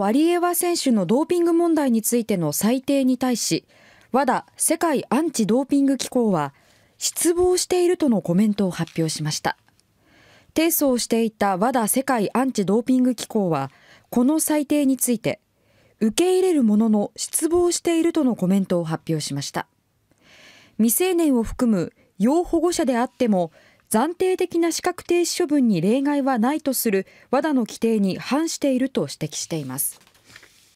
ワリエワ選手のドーピング問題についての裁定に対し WADA 世界アンチドーピング機構は失望しているとのコメントを発表しました提訴をしていた WADA 世界アンチドーピング機構はこの裁定について受け入れるものの失望しているとのコメントを発表しました未成年を含む要保護者であっても暫定的な資格停止処分に例外はないとする WADA の規定に反していると指摘しています。